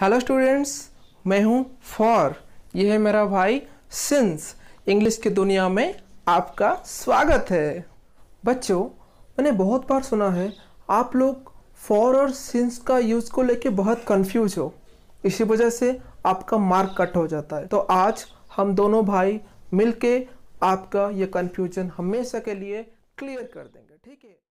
hello students मैं हूं for यह है मेरा भाई सिंस इंग्लिश की दुनिया में आपका स्वागत है बच्चों मैंने बहुत बार सुना है आप लोग फॉर और सिंस का यूज़ को लेके बहुत कंफ्यूज हो इसी वजह से आपका मार्क कट हो जाता है तो आज हम दोनों भाई मिलके आपका ये कन्फ्यूजन हमेशा के लिए क्लियर कर देंगे ठीक है